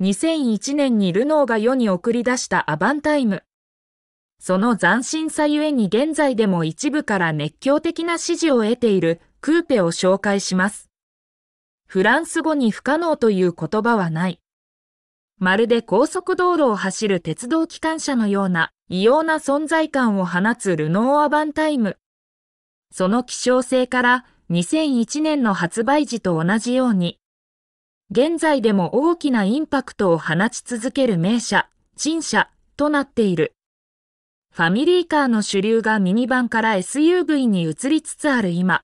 2001年にルノーが世に送り出したアバンタイム。その斬新さゆえに現在でも一部から熱狂的な支持を得ているクーペを紹介します。フランス語に不可能という言葉はない。まるで高速道路を走る鉄道機関車のような異様な存在感を放つルノーアバンタイム。その希少性から2001年の発売時と同じように現在でも大きなインパクトを放ち続ける名車、陳車となっている。ファミリーカーの主流がミニバンから SUV に移りつつある今。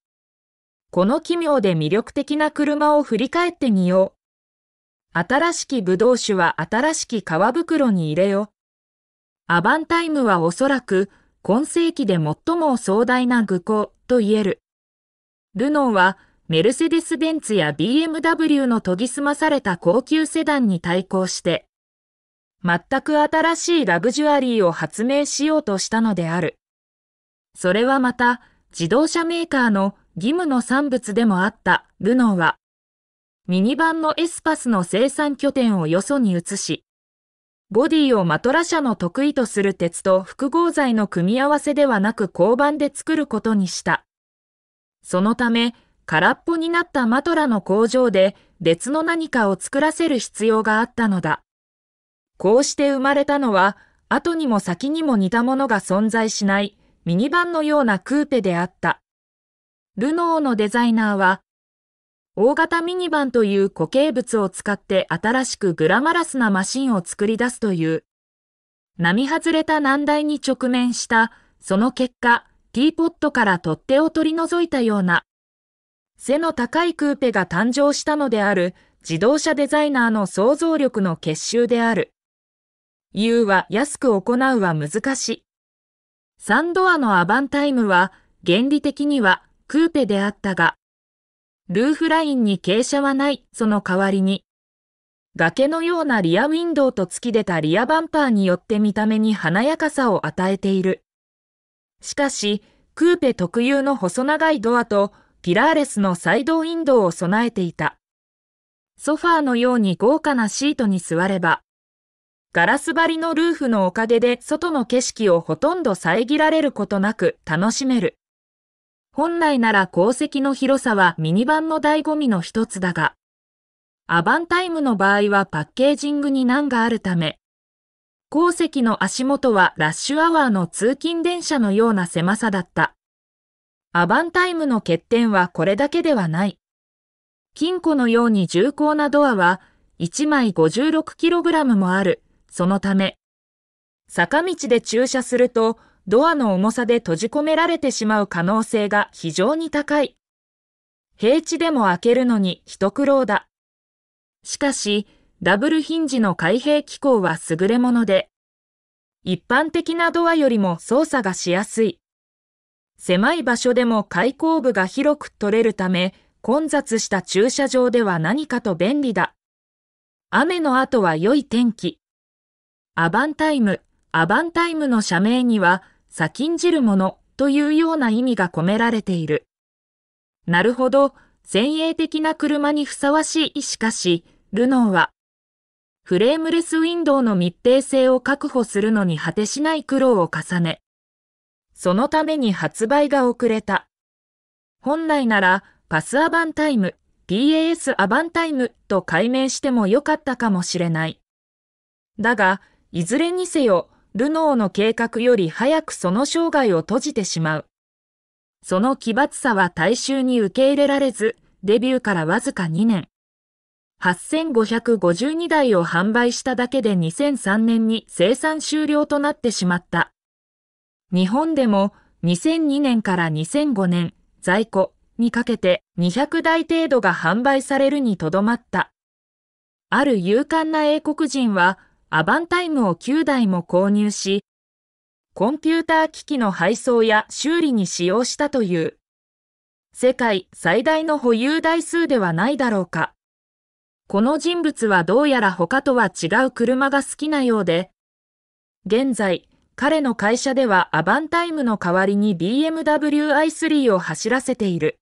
この奇妙で魅力的な車を振り返ってみよう。新しきブドウ酒は新しき皮袋に入れよ。アバンタイムはおそらく今世紀で最も壮大な愚行と言える。ルノーはメルセデス・ベンツや BMW の研ぎ澄まされた高級セダンに対抗して、全く新しいラグジュアリーを発明しようとしたのである。それはまた、自動車メーカーの義務の産物でもあったルノーは、ミニバンのエスパスの生産拠点をよそに移し、ボディをマトラ社の得意とする鉄と複合材の組み合わせではなく交番で作ることにした。そのため、空っぽになったマトラの工場で別の何かを作らせる必要があったのだ。こうして生まれたのは、後にも先にも似たものが存在しないミニバンのようなクーペであった。ルノーのデザイナーは、大型ミニバンという固形物を使って新しくグラマラスなマシンを作り出すという、並外れた難題に直面した、その結果、ティーポットから取っ手を取り除いたような背の高いクーペが誕生したのである自動車デザイナーの想像力の結集である。U は安く行うは難しい。サンドアのアバンタイムは原理的にはクーペであったが、ルーフラインに傾斜はないその代わりに、崖のようなリアウィンドウと突き出たリアバンパーによって見た目に華やかさを与えている。しかし、クーペ特有の細長いドアとピラーレスのサイドウィンドウを備えていた。ソファーのように豪華なシートに座れば、ガラス張りのルーフのおかげで外の景色をほとんど遮られることなく楽しめる。本来なら鉱石の広さはミニバンの醍醐味の一つだが、アバンタイムの場合はパッケージングに難があるため、鉱石の足元はラッシュアワーの通勤電車のような狭さだった。アバンタイムの欠点はこれだけではない。金庫のように重厚なドアは1枚 56kg もある。そのため、坂道で駐車するとドアの重さで閉じ込められてしまう可能性が非常に高い。平地でも開けるのに一苦労だ。しかし、ダブルヒンジの開閉機構は優れもので、一般的なドアよりも操作がしやすい。狭い場所でも開口部が広く取れるため、混雑した駐車場では何かと便利だ。雨の後は良い天気。アバンタイム、アバンタイムの社名には、先んじるものというような意味が込められている。なるほど、先鋭的な車にふさわしいしかし、ルノーは、フレームレスウィンドウの密閉性を確保するのに果てしない苦労を重ね、そのために発売が遅れた。本来なら、パスアバンタイム、PAS アバンタイムと改名してもよかったかもしれない。だが、いずれにせよ、ルノーの計画より早くその生涯を閉じてしまう。その奇抜さは大衆に受け入れられず、デビューからわずか2年。8552台を販売しただけで2003年に生産終了となってしまった。日本でも2002年から2005年在庫にかけて200台程度が販売されるにとどまった。ある勇敢な英国人はアバンタイムを9台も購入し、コンピューター機器の配送や修理に使用したという。世界最大の保有台数ではないだろうか。この人物はどうやら他とは違う車が好きなようで、現在、彼の会社ではアバンタイムの代わりに BMW i3 を走らせている。